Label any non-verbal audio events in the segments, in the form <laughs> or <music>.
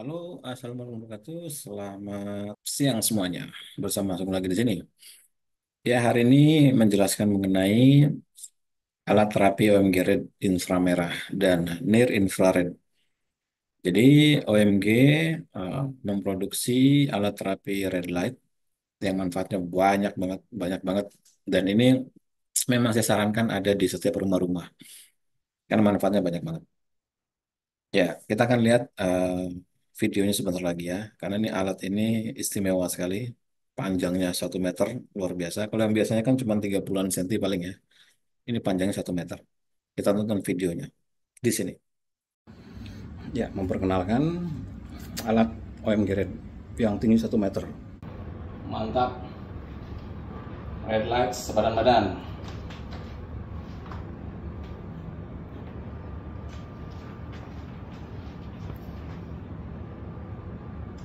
Halo, assalamualaikum warahmatullahi wabarakatuh. Selamat siang semuanya. Bersama saya lagi di sini. Ya, hari ini menjelaskan mengenai alat terapi OMG red inframerah dan near infrared. Jadi, OMG uh, eh, memproduksi alat terapi red light yang manfaatnya banyak banget, banyak banget. Dan ini memang saya sarankan ada di setiap rumah-rumah. Karena manfaatnya banyak banget. Ya, kita akan lihat uh, videonya sebentar lagi ya, karena ini alat ini istimewa sekali, panjangnya satu meter, luar biasa. Kalau yang biasanya kan cuma 30-an senti paling ya, ini panjangnya satu meter. Kita tonton videonya di sini. Ya, memperkenalkan alat OM red yang tinggi satu meter. Mantap. Red lights, badan-badan.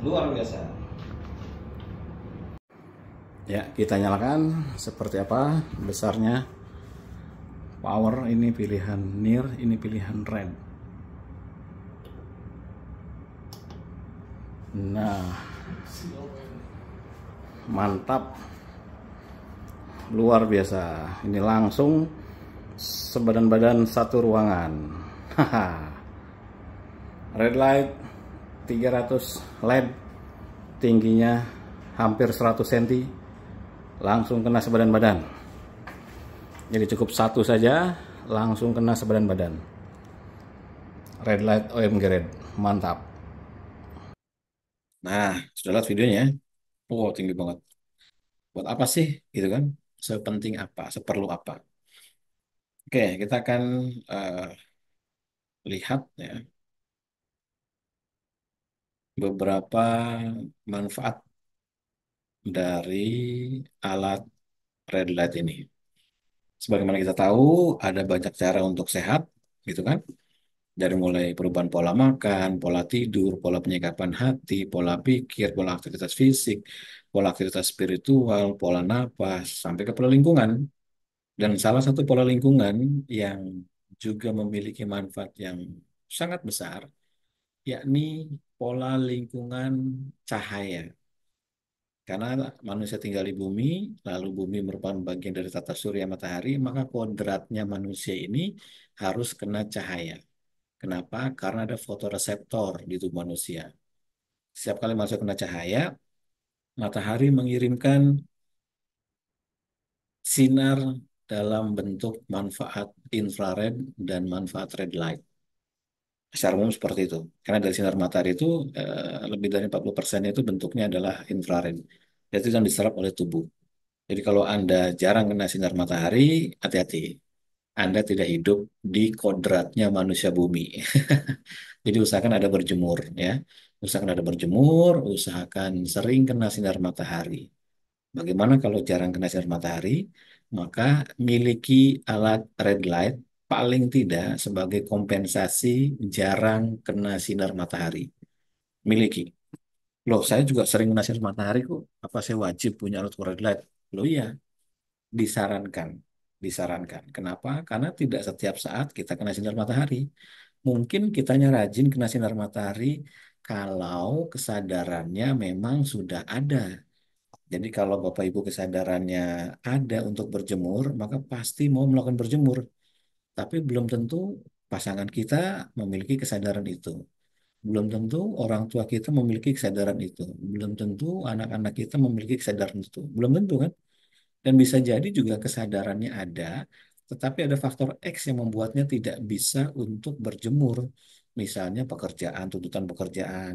luar biasa ya kita nyalakan seperti apa besarnya power ini pilihan near ini pilihan red nah mantap luar biasa ini langsung sebadan-badan satu ruangan <laughs> red light 300 led tingginya hampir 100 cm langsung kena sebadan badan jadi cukup satu saja langsung kena sebadan badan red light OMG red mantap nah sudah lihat videonya wow ya? oh, tinggi banget buat apa sih gitu kan sepenting apa seperlu apa oke kita akan uh, lihat ya beberapa manfaat dari alat red light ini. Sebagaimana kita tahu, ada banyak cara untuk sehat, gitu kan? Dari mulai perubahan pola makan, pola tidur, pola penyikapan hati, pola pikir, pola aktivitas fisik, pola aktivitas spiritual, pola napas, sampai ke pola lingkungan. Dan salah satu pola lingkungan yang juga memiliki manfaat yang sangat besar, yakni pola lingkungan cahaya. Karena manusia tinggal di bumi, lalu bumi merupakan bagian dari tata surya matahari, maka kodratnya manusia ini harus kena cahaya. Kenapa? Karena ada fotoreseptor di tubuh manusia. Setiap kali manusia kena cahaya, matahari mengirimkan sinar dalam bentuk manfaat infrared dan manfaat red light secara umum seperti itu. Karena dari sinar matahari itu eh, lebih dari 40 persen itu bentuknya adalah infrared. jadi yang diserap oleh tubuh. Jadi kalau Anda jarang kena sinar matahari, hati-hati. Anda tidak hidup di kodratnya manusia bumi. <laughs> Jadi usahakan ada berjemur ya. Usahakan ada berjemur, usahakan sering kena sinar matahari. Bagaimana kalau jarang kena sinar matahari? Maka miliki alat red light paling tidak sebagai kompensasi jarang kena sinar matahari. Miliki. Loh, saya juga sering kena sinar matahari kok. Apa saya wajib punya ultraviolet light? Loh iya, disarankan. Disarankan. Kenapa? Karena tidak setiap saat kita kena sinar matahari. Mungkin kitanya rajin kena sinar matahari kalau kesadarannya memang sudah ada. Jadi kalau Bapak Ibu kesadarannya ada untuk berjemur, maka pasti mau melakukan berjemur tapi belum tentu pasangan kita memiliki kesadaran itu. Belum tentu orang tua kita memiliki kesadaran itu. Belum tentu anak-anak kita memiliki kesadaran itu. Belum tentu kan? Dan bisa jadi juga kesadarannya ada, tetapi ada faktor X yang membuatnya tidak bisa untuk berjemur. Misalnya pekerjaan, tuntutan pekerjaan.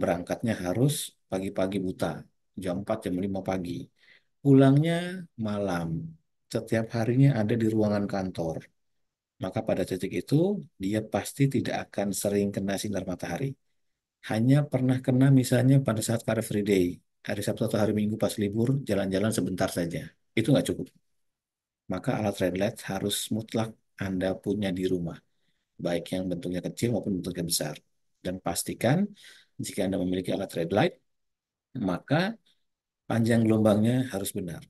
Berangkatnya harus pagi-pagi buta, jam 4, jam 5 pagi. Pulangnya malam, setiap harinya ada di ruangan kantor maka pada titik itu dia pasti tidak akan sering kena sinar matahari. Hanya pernah kena misalnya pada saat car free day, hari Sabtu atau hari Minggu pas libur, jalan-jalan sebentar saja. Itu nggak cukup. Maka alat red light harus mutlak Anda punya di rumah, baik yang bentuknya kecil maupun bentuknya besar. Dan pastikan jika Anda memiliki alat red light, maka panjang gelombangnya harus benar.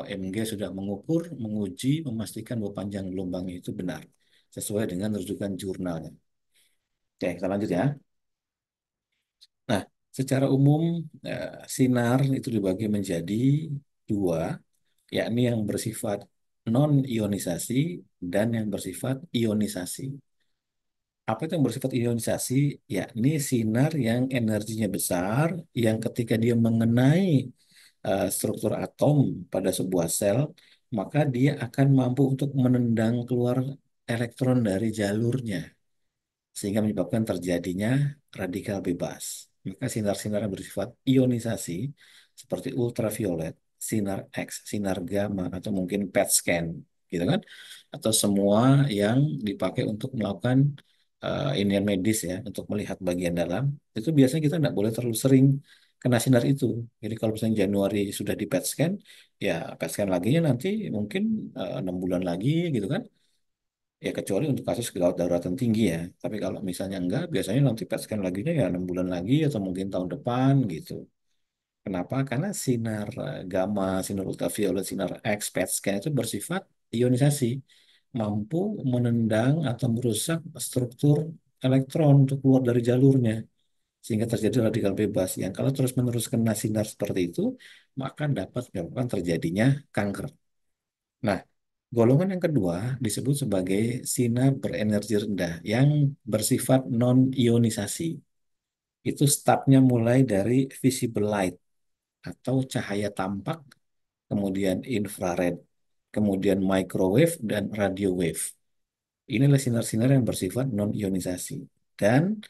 OMG sudah mengukur, menguji, memastikan bahwa panjang gelombang itu benar sesuai dengan rujukan jurnalnya. Oke, kita lanjut ya. Nah, secara umum eh, sinar itu dibagi menjadi dua, yakni yang bersifat non-ionisasi dan yang bersifat ionisasi. Apa itu yang bersifat ionisasi? Yakni sinar yang energinya besar, yang ketika dia mengenai Eh, struktur atom pada sebuah sel, maka dia akan mampu untuk menendang keluar elektron dari jalurnya sehingga menyebabkan terjadinya radikal bebas. Maka sinar-sinar yang bersifat ionisasi seperti ultraviolet, sinar X, sinar gamma atau mungkin PET scan gitu kan atau semua yang dipakai untuk melakukan uh, eh, inian medis ya untuk melihat bagian dalam itu biasanya kita tidak boleh terlalu sering kena sinar itu. Jadi kalau misalnya Januari sudah di PET scan, ya PET scan lagi nanti mungkin eh, enam bulan lagi gitu kan. Ya kecuali untuk kasus gawat yang tinggi ya. Tapi kalau misalnya enggak, biasanya nanti PET scan lagi ya enam bulan lagi atau mungkin tahun depan gitu. Kenapa? Karena sinar eh, gamma, sinar ultraviolet, sinar X, PET scan itu bersifat ionisasi, mampu menendang atau merusak struktur elektron untuk keluar dari jalurnya sehingga terjadi radikal bebas yang kalau terus-menerus kena sinar seperti itu maka dapat menyebabkan terjadinya kanker. Nah, golongan yang kedua disebut sebagai sinar berenergi rendah yang bersifat non-ionisasi. Itu startnya mulai dari visible light atau cahaya tampak, kemudian infrared, kemudian microwave dan radio wave. Inilah sinar-sinar yang bersifat non-ionisasi dan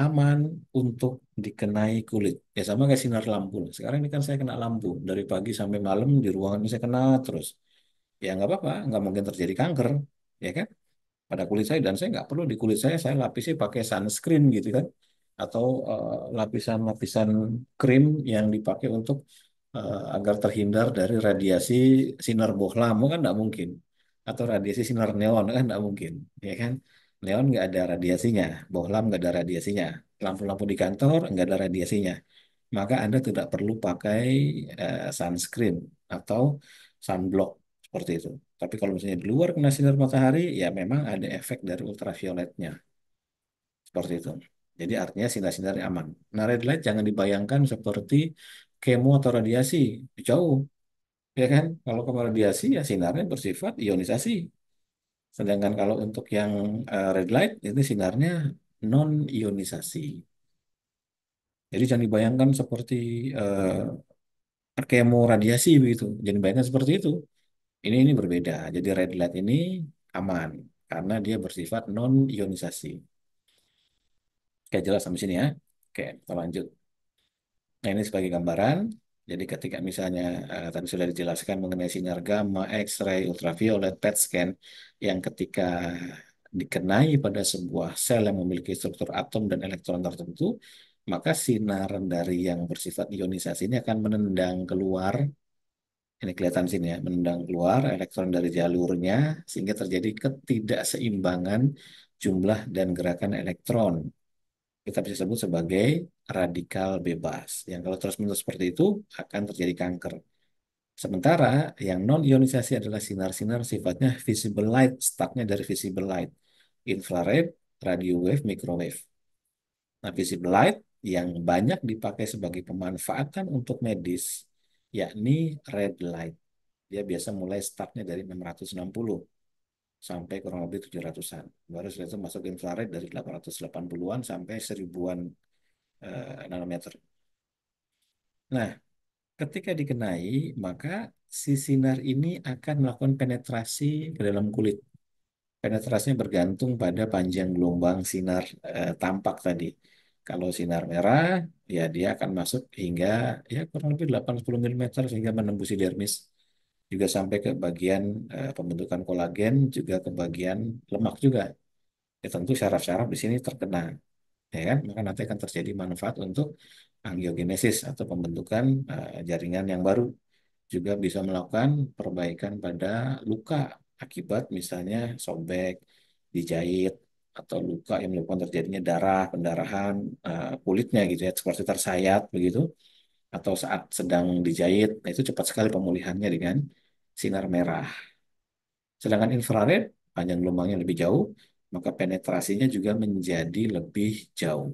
aman untuk dikenai kulit. Ya sama kayak sinar lampu. Sekarang ini kan saya kena lampu dari pagi sampai malam di ruangan ini saya kena terus. Ya nggak apa-apa, nggak mungkin terjadi kanker, ya kan? Pada kulit saya dan saya nggak perlu di kulit saya saya lapisi pakai sunscreen gitu kan atau eh, lapisan-lapisan uh, krim yang dipakai untuk uh, agar terhindar dari radiasi sinar bohlam kan nggak mungkin atau radiasi sinar neon kan nggak mungkin, ya kan? neon nggak ada radiasinya, bohlam nggak ada radiasinya, lampu-lampu di kantor nggak ada radiasinya, maka Anda tidak perlu pakai uh, sunscreen atau sunblock seperti itu. Tapi kalau misalnya di luar kena sinar matahari, ya memang ada efek dari ultravioletnya. Seperti itu. Jadi artinya sinar-sinar aman. Nah, red light jangan dibayangkan seperti kemo atau radiasi. Jauh. Ya kan? Kalau kemo radiasi, ya sinarnya bersifat ionisasi Sedangkan kalau untuk yang uh, red light ini sinarnya non ionisasi. Jadi jangan dibayangkan seperti uh, kemo radiasi begitu. Jangan dibayangkan seperti itu. Ini ini berbeda. Jadi red light ini aman karena dia bersifat non ionisasi. Oke, jelas sampai sini ya. Oke, kita lanjut. Nah, ini sebagai gambaran. Jadi ketika misalnya uh, tadi sudah dijelaskan mengenai sinar gamma, X-ray, ultraviolet, PET scan yang ketika dikenai pada sebuah sel yang memiliki struktur atom dan elektron tertentu, maka sinar dari yang bersifat ionisasi ini akan menendang keluar ini kelihatan sini ya, menendang keluar elektron dari jalurnya sehingga terjadi ketidakseimbangan jumlah dan gerakan elektron. Kita bisa sebut sebagai radikal bebas. Yang kalau terus-menerus seperti itu akan terjadi kanker. Sementara yang non-ionisasi adalah sinar-sinar sifatnya visible light, startnya dari visible light, infrared, radio wave, microwave. Nah, visible light yang banyak dipakai sebagai pemanfaatan untuk medis, yakni red light. Dia biasa mulai startnya dari 660 sampai kurang lebih 700-an. Baru setelah itu masuk infrared dari 880-an sampai 1000-an Eh, nanometer. Nah, ketika dikenai, maka si sinar ini akan melakukan penetrasi ke dalam kulit. Penetrasinya bergantung pada panjang gelombang sinar eh, tampak tadi. Kalau sinar merah, ya dia akan masuk hingga ya kurang lebih 80 mm sehingga menembusi dermis. Juga sampai ke bagian eh, pembentukan kolagen, juga ke bagian lemak juga. Ya tentu syaraf-syaraf di sini terkena ya kan maka nanti akan terjadi manfaat untuk angiogenesis atau pembentukan uh, jaringan yang baru juga bisa melakukan perbaikan pada luka akibat misalnya sobek dijahit atau luka yang menyebabkan terjadinya darah pendarahan uh, kulitnya gitu ya seperti tersayat begitu atau saat sedang dijahit nah itu cepat sekali pemulihannya dengan sinar merah sedangkan infrared panjang gelombangnya lebih jauh maka penetrasinya juga menjadi lebih jauh.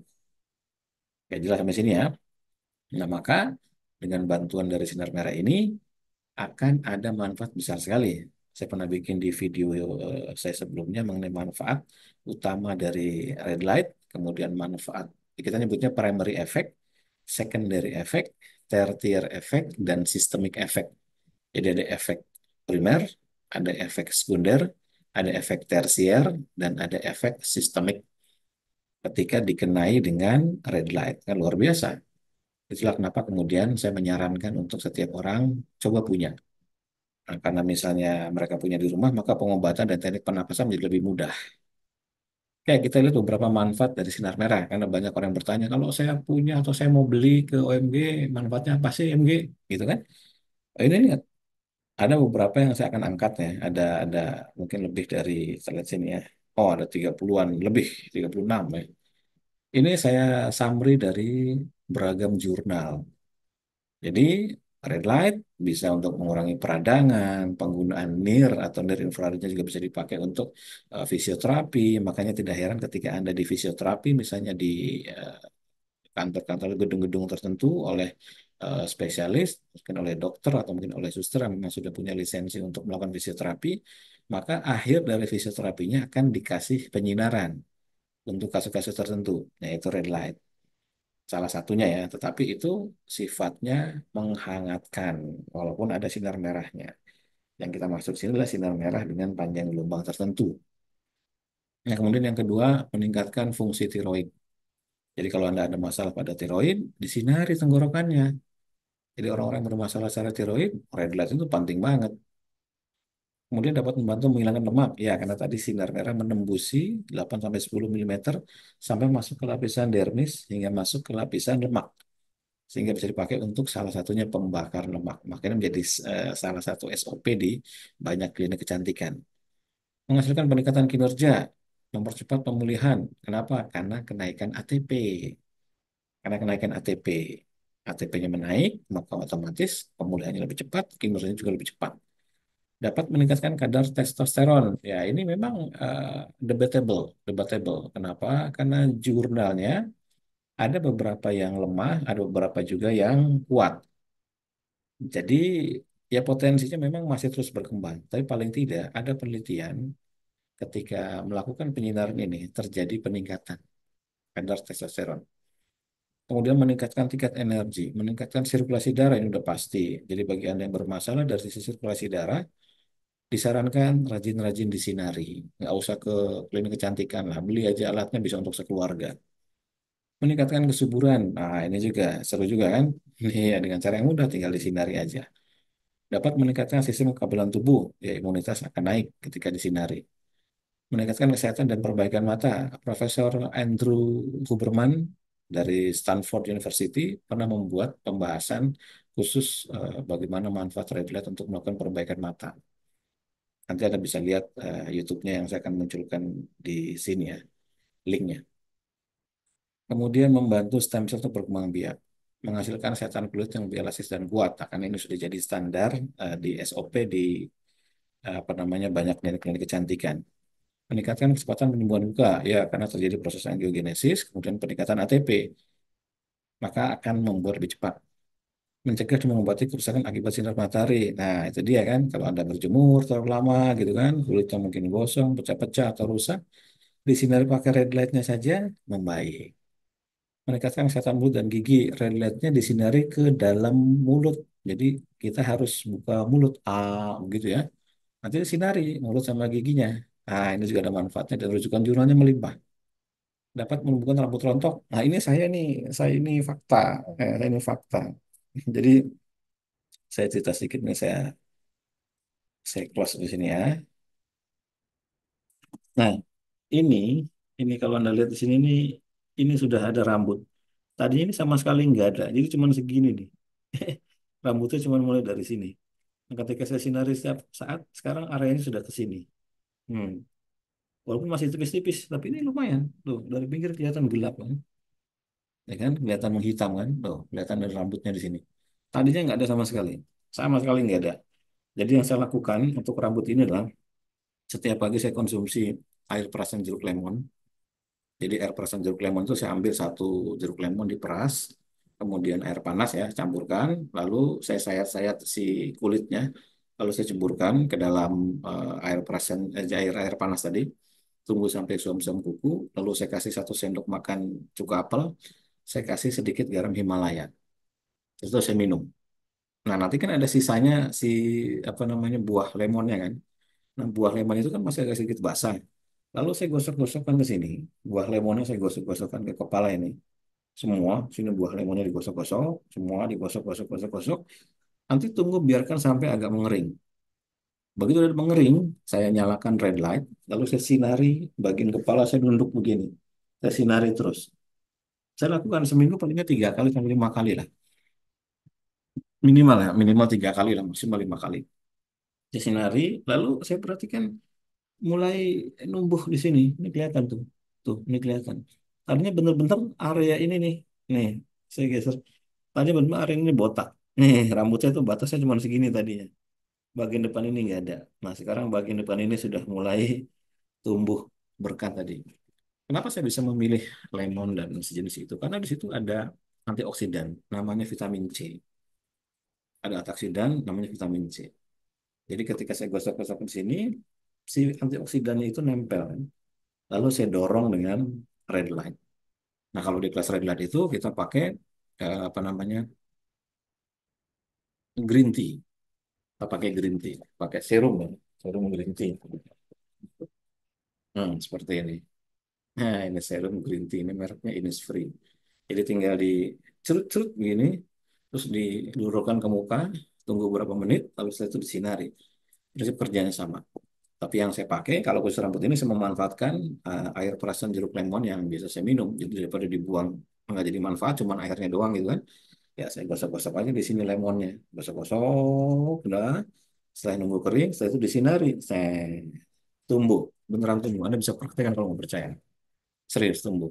Ya, jelas sampai sini ya. Nah, maka dengan bantuan dari sinar merah ini akan ada manfaat besar sekali. Saya pernah bikin di video eh, saya sebelumnya mengenai manfaat utama dari red light, kemudian manfaat kita nyebutnya primary effect, secondary effect, tertiary effect, dan systemic effect. Jadi ada efek primer, ada efek sekunder, ada efek tersier dan ada efek sistemik ketika dikenai dengan red light. Kan luar biasa. Itulah kenapa kemudian saya menyarankan untuk setiap orang coba punya. Nah, karena misalnya mereka punya di rumah, maka pengobatan dan teknik pernapasan menjadi lebih mudah. ya kita lihat beberapa manfaat dari sinar merah, karena banyak orang yang bertanya, kalau saya punya atau saya mau beli ke OMG, manfaatnya apa sih OMG? Gitu kan? Ini, lihat ada beberapa yang saya akan angkat ya. Ada ada mungkin lebih dari saya sini ya. Oh, ada 30-an lebih, 36 ya. Ini saya summary dari beragam jurnal. Jadi red light bisa untuk mengurangi peradangan, penggunaan NIR atau NIR infrarednya juga bisa dipakai untuk uh, fisioterapi. Makanya tidak heran ketika Anda di fisioterapi misalnya di kantor eh, kantor-kantor gedung-gedung tertentu oleh Eh, spesialis, mungkin oleh dokter atau mungkin oleh suster yang memang sudah punya lisensi untuk melakukan fisioterapi, maka akhir dari fisioterapinya akan dikasih penyinaran untuk kasus-kasus tertentu, yaitu red light. Salah satunya ya, tetapi itu sifatnya menghangatkan, walaupun ada sinar merahnya. Yang kita masuk sini adalah sinar merah dengan panjang gelombang tertentu. Nah, kemudian yang kedua, meningkatkan fungsi tiroid. Jadi kalau Anda ada masalah pada tiroid, disinari tenggorokannya. Jadi orang-orang yang bermasalah secara tiroid, red light itu penting banget. Kemudian dapat membantu menghilangkan lemak. Ya, karena tadi sinar merah menembusi 8-10 mm sampai masuk ke lapisan dermis hingga masuk ke lapisan lemak. Sehingga bisa dipakai untuk salah satunya pembakar lemak. Makanya menjadi uh, salah satu SOP di banyak klinik kecantikan. Menghasilkan peningkatan kinerja, mempercepat pemulihan. Kenapa? Karena kenaikan ATP. Karena kenaikan ATP atp nya menaik, maka otomatis pemulihannya lebih cepat, kinerjanya juga lebih cepat. Dapat meningkatkan kadar testosteron. Ya, ini memang uh, debatable, debatable. Kenapa? Karena jurnalnya ada beberapa yang lemah, ada beberapa juga yang kuat. Jadi ya potensinya memang masih terus berkembang. Tapi paling tidak ada penelitian ketika melakukan penyinaran ini terjadi peningkatan kadar testosteron kemudian meningkatkan tingkat energi, meningkatkan sirkulasi darah ini sudah pasti. Jadi bagi Anda yang bermasalah dari sisi sirkulasi darah, disarankan rajin-rajin disinari. Nggak usah ke klinik kecantikan lah, beli aja alatnya bisa untuk sekeluarga. Meningkatkan kesuburan, nah ini juga seru juga kan? <laughs> Iya, dengan cara yang mudah tinggal disinari aja. Dapat meningkatkan sistem kekebalan tubuh, ya imunitas akan naik ketika disinari meningkatkan kesehatan dan perbaikan mata. Profesor Andrew Huberman dari Stanford University pernah membuat pembahasan khusus eh, bagaimana manfaat red light untuk melakukan perbaikan mata. Nanti Anda bisa lihat eh, YouTube-nya yang saya akan munculkan di sini ya, link-nya. Kemudian membantu stem cell untuk berkembang biak, menghasilkan setan kulit yang lebih elastis dan kuat. Nah, karena ini sudah jadi standar eh, di SOP di apa namanya banyak klinik-klinik kecantikan meningkatkan kecepatan penyembuhan luka ya karena terjadi proses angiogenesis kemudian peningkatan ATP maka akan membuat lebih cepat mencegah dan mengobati kerusakan akibat sinar matahari nah itu dia kan kalau anda berjemur terlalu lama gitu kan kulitnya mungkin gosong pecah-pecah atau rusak di sinar pakai red lightnya saja membaik meningkatkan kesehatan mulut dan gigi red lightnya disinari ke dalam mulut jadi kita harus buka mulut ah gitu ya nanti disinari mulut sama giginya Nah, ini juga ada manfaatnya dan rujukan jurnalnya melimpah. Dapat menumbuhkan rambut rontok. Nah, ini saya nih, saya ini fakta. Eh, ini fakta. <laughs> Jadi, saya cerita sedikit nih, saya saya close di sini ya. Nah, ini, ini kalau Anda lihat di sini ini ini sudah ada rambut. Tadi ini sama sekali nggak ada, jadi cuma segini nih. <laughs> Rambutnya cuma mulai dari sini. Nah, ketika saya sinari setiap saat, sekarang area ini sudah ke sini. Hmm. Walaupun masih tipis-tipis, tapi ini lumayan. Tuh, dari pinggir kelihatan gelap kan. Ya kan, kelihatan menghitam kan. Tuh, kelihatan dari rambutnya di sini. Tadinya nggak ada sama sekali. Sama sekali nggak ada. Jadi yang saya lakukan untuk rambut ini adalah setiap pagi saya konsumsi air perasan jeruk lemon. Jadi air perasan jeruk lemon itu saya ambil satu jeruk lemon diperas, kemudian air panas ya campurkan, lalu saya sayat-sayat si kulitnya lalu saya ceburkan ke dalam uh, air perasan eh, air air panas tadi tunggu sampai suam-suam kuku lalu saya kasih satu sendok makan cuka apel saya kasih sedikit garam Himalaya itu saya minum nah nanti kan ada sisanya si apa namanya buah lemonnya kan nah buah lemon itu kan masih agak sedikit basah lalu saya gosok-gosokkan ke sini buah lemonnya saya gosok-gosokkan ke kepala ini semua sini buah lemonnya digosok-gosok semua digosok-gosok gosok-gosok Nanti tunggu biarkan sampai agak mengering. Begitu udah mengering, saya nyalakan red light, lalu saya sinari bagian kepala saya nunduk begini. Saya sinari terus. Saya lakukan seminggu palingnya tiga kali sampai lima kali lah. Minimal ya, minimal tiga kali lah, maksimal lima kali. Saya sinari, lalu saya perhatikan mulai numbuh di sini. Ini kelihatan tuh. Tuh, ini kelihatan. Tadinya benar-benar area ini nih. Nih, saya geser. Tadinya benar-benar area ini botak Nih, <laughs> rambutnya tuh batasnya cuma segini tadi ya. Bagian depan ini nggak ada. Nah, sekarang bagian depan ini sudah mulai tumbuh berkat tadi. Kenapa saya bisa memilih lemon dan sejenis itu? Karena di situ ada antioksidan, namanya vitamin C. Ada antioksidan, namanya vitamin C. Jadi ketika saya gosok-gosok di sini, si antioksidannya itu nempel. Lalu saya dorong dengan red light. Nah, kalau di kelas red light itu kita pakai eh, apa namanya green tea. Kita pakai green tea, pakai serum ya, serum green tea. Hmm, seperti ini. Nah, ini serum green tea ini mereknya Innisfree. Jadi tinggal di cerut gini, terus dilurukan ke muka, tunggu beberapa menit, lalu setelah itu disinari. Prinsip kerjanya sama. Tapi yang saya pakai, kalau khusus rambut ini saya memanfaatkan uh, air perasan jeruk lemon yang biasa saya minum. Jadi daripada dibuang nggak jadi manfaat, cuman airnya doang gitu kan ya saya gosok-gosok aja di sini lemonnya gosok-gosok udah setelah nunggu kering setelah itu disinari saya tumbuh beneran tumbuh anda bisa praktekkan kalau mau percaya serius tumbuh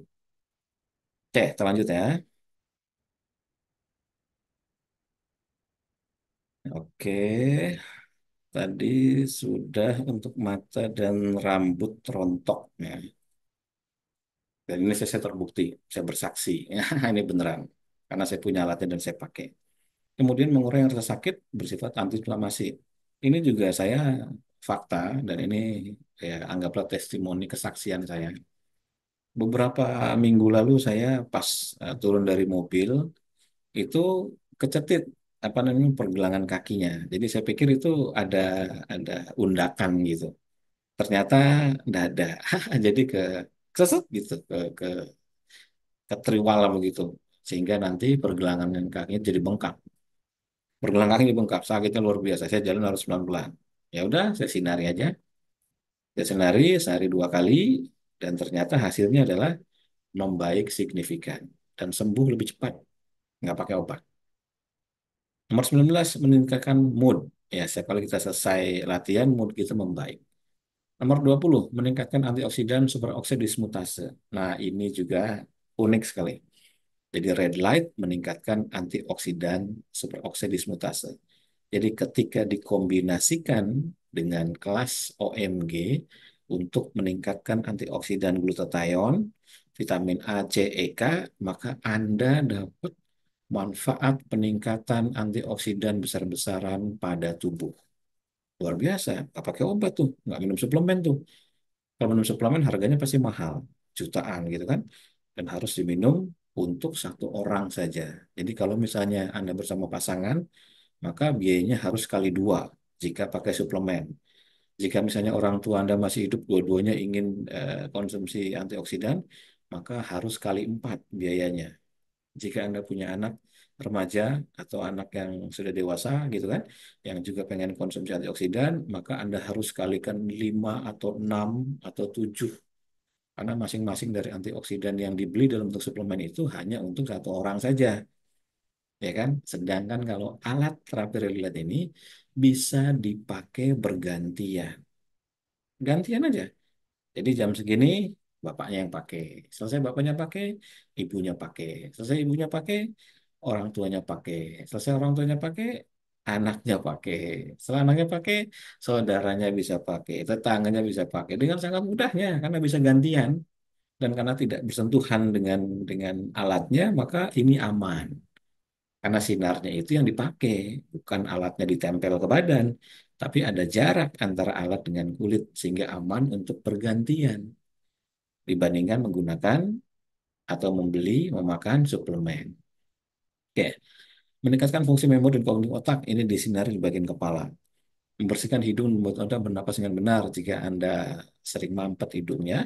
oke terlanjut ya oke tadi sudah untuk mata dan rambut rontoknya dan ini saya terbukti saya bersaksi <laughs> ini beneran karena saya punya alatnya dan saya pakai. Kemudian mengurangi rasa sakit bersifat anti antiinflamasi. Ini juga saya fakta dan ini ya anggaplah testimoni kesaksian saya. Beberapa minggu lalu saya pas uh, turun dari mobil itu kecetit apa namanya pergelangan kakinya. Jadi saya pikir itu ada ada undakan gitu. Ternyata tidak ada. <laughs> Jadi ke keset gitu ke ke ketriwala begitu sehingga nanti pergelangan kakinya jadi bengkak. Pergelangan kakinya bengkak, sakitnya luar biasa. Saya jalan harus pelan-pelan. Ya udah, saya sinari aja. Saya sinari sehari dua kali dan ternyata hasilnya adalah membaik signifikan dan sembuh lebih cepat. Nggak pakai obat. Nomor 19 meningkatkan mood. Ya, setiap kali kita selesai latihan mood kita membaik. Nomor 20 meningkatkan antioksidan superoksidismutase. dismutase. Nah, ini juga unik sekali. Jadi red light meningkatkan antioksidan dismutase. Jadi ketika dikombinasikan dengan kelas OMG untuk meningkatkan antioksidan glutathione, vitamin A, C, E, K, maka Anda dapat manfaat peningkatan antioksidan besar-besaran pada tubuh. Luar biasa, nggak pakai obat tuh, nggak minum suplemen tuh. Kalau minum suplemen harganya pasti mahal, jutaan gitu kan. Dan harus diminum untuk satu orang saja. Jadi kalau misalnya Anda bersama pasangan, maka biayanya harus kali dua jika pakai suplemen. Jika misalnya orang tua Anda masih hidup, dua-duanya ingin eh, konsumsi antioksidan, maka harus kali empat biayanya. Jika Anda punya anak remaja atau anak yang sudah dewasa gitu kan, yang juga pengen konsumsi antioksidan, maka Anda harus kalikan lima atau enam atau tujuh karena masing-masing dari antioksidan yang dibeli dalam bentuk suplemen itu hanya untuk satu orang saja. Ya kan? Sedangkan kalau alat terapi relilat ini bisa dipakai bergantian. Gantian aja. Jadi jam segini bapaknya yang pakai. Selesai bapaknya pakai, ibunya pakai. Selesai ibunya pakai, orang tuanya pakai. Selesai orang tuanya pakai, anaknya pakai, selananya pakai, saudaranya bisa pakai, tetangganya bisa pakai dengan sangat mudahnya karena bisa gantian dan karena tidak bersentuhan dengan dengan alatnya maka ini aman. Karena sinarnya itu yang dipakai, bukan alatnya ditempel ke badan, tapi ada jarak antara alat dengan kulit sehingga aman untuk pergantian dibandingkan menggunakan atau membeli memakan suplemen. Oke meningkatkan fungsi memori dan kognitif otak ini disinari di bagian kepala. Membersihkan hidung membuat Anda bernapas dengan benar. Jika Anda sering mampet hidungnya,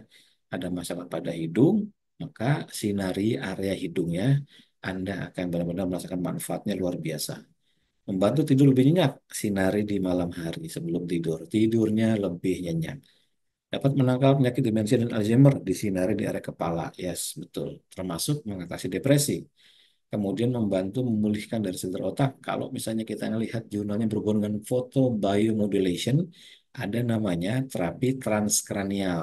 ada masalah pada hidung, maka sinari area hidungnya Anda akan benar-benar merasakan manfaatnya luar biasa. Membantu tidur lebih nyenyak, sinari di malam hari sebelum tidur. Tidurnya lebih nyenyak. Dapat menangkal penyakit demensia dan Alzheimer disinari di area kepala. Yes, betul. Termasuk mengatasi depresi kemudian membantu memulihkan dari cedera otak. Kalau misalnya kita melihat jurnalnya berhubungan dengan foto biomodulation, ada namanya terapi transkranial.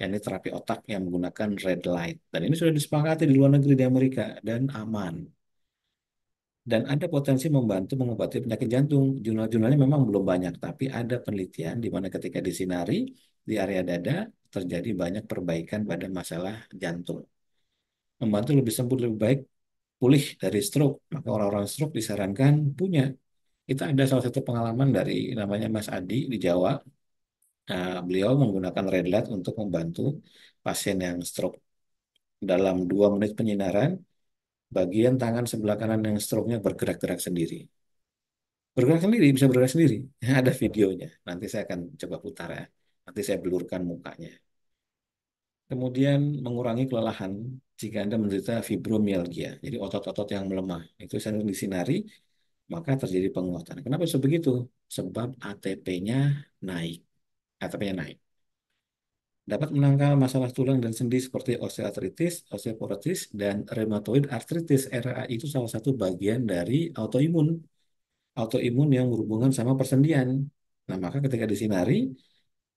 Ya, ini terapi otak yang menggunakan red light. Dan ini sudah disepakati di luar negeri di Amerika dan aman. Dan ada potensi membantu mengobati penyakit jantung. Jurnal-jurnalnya memang belum banyak, tapi ada penelitian di mana ketika disinari di area dada terjadi banyak perbaikan pada masalah jantung membantu lebih sempurna, lebih baik pulih dari stroke. Maka orang-orang stroke disarankan punya. Kita ada salah satu pengalaman dari namanya Mas Adi di Jawa. Nah, beliau menggunakan red light untuk membantu pasien yang stroke. Dalam dua menit penyinaran, bagian tangan sebelah kanan yang stroke-nya bergerak-gerak sendiri. Bergerak sendiri, bisa bergerak sendiri. <laughs> Ada videonya. Nanti saya akan coba putar ya. Nanti saya belurkan mukanya. Kemudian mengurangi kelelahan jika Anda menderita fibromyalgia, jadi otot-otot yang melemah, itu sering disinari, maka terjadi penguatan. Kenapa bisa begitu? Sebab ATP-nya naik. ATP-nya naik. Dapat menangkal masalah tulang dan sendi seperti osteoartritis, osteoporosis, dan rheumatoid arthritis. RAA itu salah satu bagian dari autoimun. Autoimun yang berhubungan sama persendian. Nah, maka ketika disinari,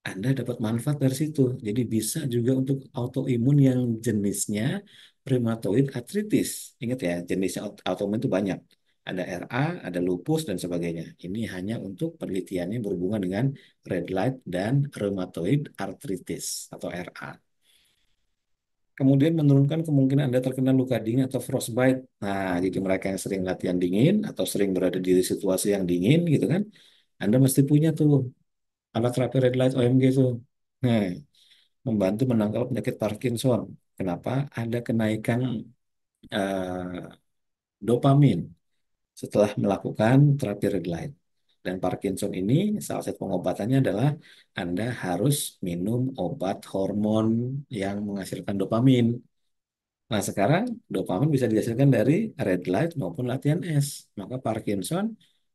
anda dapat manfaat dari situ. Jadi bisa juga untuk autoimun yang jenisnya rheumatoid arthritis. Ingat ya, jenisnya autoimun itu banyak. Ada RA, ada lupus, dan sebagainya. Ini hanya untuk penelitiannya berhubungan dengan red light dan rheumatoid arthritis atau RA. Kemudian menurunkan kemungkinan Anda terkena luka dingin atau frostbite. Nah, jadi mereka yang sering latihan dingin atau sering berada di situasi yang dingin gitu kan, Anda mesti punya tuh alat terapi red light OMG itu nah, membantu menangkal penyakit Parkinson. Kenapa? Ada kenaikan uh, dopamin setelah melakukan terapi red light. Dan Parkinson ini salah satu pengobatannya adalah Anda harus minum obat hormon yang menghasilkan dopamin. Nah, sekarang dopamin bisa dihasilkan dari red light maupun latihan es. Maka Parkinson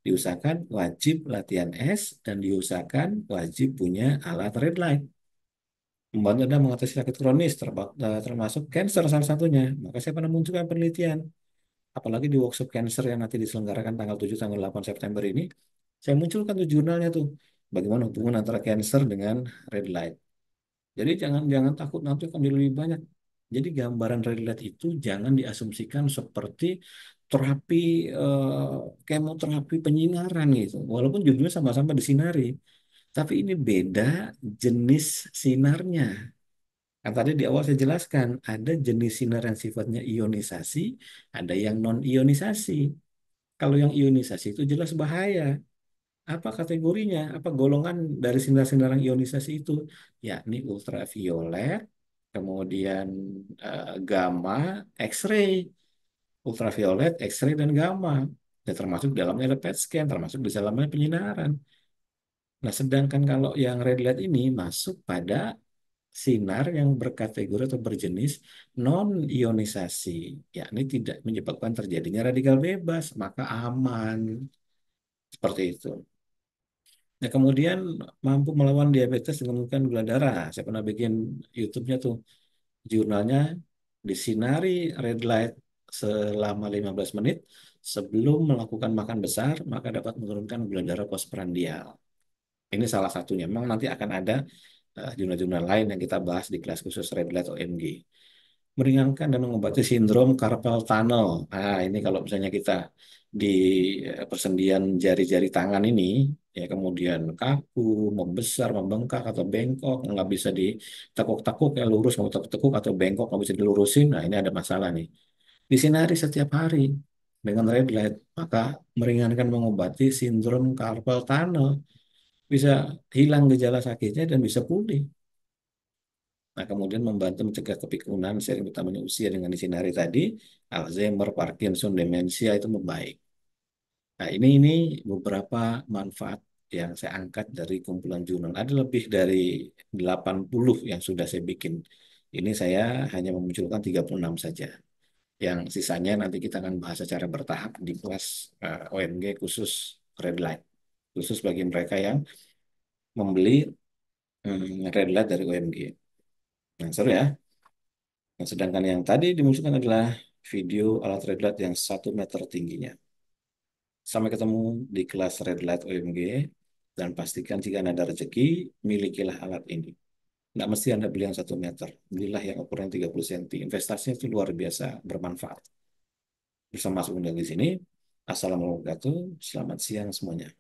diusahakan wajib latihan es dan diusahakan wajib punya alat red light. Membantu Anda mengatasi sakit kronis eh, termasuk kanker salah satunya. Maka saya pernah munculkan penelitian. Apalagi di workshop cancer yang nanti diselenggarakan tanggal 7 tanggal 8 September ini, saya munculkan tuh jurnalnya tuh bagaimana hubungan antara cancer dengan red light. Jadi jangan jangan takut nanti akan lebih banyak jadi gambaran relate itu jangan diasumsikan seperti terapi eh, kemoterapi penyinaran gitu. Walaupun judulnya sama-sama disinari, tapi ini beda jenis sinarnya. Kan tadi di awal saya jelaskan, ada jenis sinar yang sifatnya ionisasi, ada yang non-ionisasi. Kalau yang ionisasi itu jelas bahaya. Apa kategorinya? Apa golongan dari sinar-sinar yang ionisasi itu? Yakni ultraviolet, kemudian uh, gamma, X-ray, ultraviolet, X-ray dan gamma. Ya, termasuk dalamnya ada PET scan, termasuk di dalamnya penyinaran. Nah, sedangkan kalau yang red light ini masuk pada sinar yang berkategori atau berjenis non-ionisasi, yakni tidak menyebabkan terjadinya radikal bebas, maka aman. Seperti itu. Nah, kemudian mampu melawan diabetes dengan menggunakan gula darah. Saya pernah bikin YouTube-nya tuh jurnalnya disinari red light selama 15 menit sebelum melakukan makan besar, maka dapat menurunkan gula darah postprandial. Ini salah satunya. Memang nanti akan ada eh, jurnal-jurnal uh, lain yang kita bahas di kelas khusus red light OMG. Meringankan dan mengobati sindrom carpal tunnel. Nah, ini kalau misalnya kita di eh, persendian jari-jari tangan ini ya kemudian kaku, membesar, membengkak atau bengkok, nggak bisa ditekuk-tekuk ya lurus nggak tekuk-tekuk atau bengkok nggak bisa dilurusin, nah ini ada masalah nih. Disinari setiap hari dengan red light maka meringankan mengobati sindrom carpal tunnel bisa hilang gejala sakitnya dan bisa pulih. Nah, kemudian membantu mencegah kepikunan sering utamanya usia dengan disinari tadi, Alzheimer, Parkinson, demensia itu membaik. Nah, ini ini beberapa manfaat yang saya angkat dari kumpulan jurnal. Ada lebih dari 80 yang sudah saya bikin. Ini saya hanya memunculkan 36 saja. Yang sisanya nanti kita akan bahas secara bertahap di kelas uh, eh, OMG khusus red light Khusus bagi mereka yang membeli um, light dari OMG. Nah, seru ya. Nah, sedangkan yang tadi dimunculkan adalah video alat red light yang satu meter tingginya. Sampai ketemu di kelas Red Light OMG dan pastikan jika Anda ada rezeki, milikilah alat ini. tidak mesti Anda beli yang 1 meter. Belilah yang ukuran 30 cm. Investasinya itu luar biasa, bermanfaat. Bisa masuk undang di sini. Assalamualaikum warahmatullahi Selamat siang semuanya.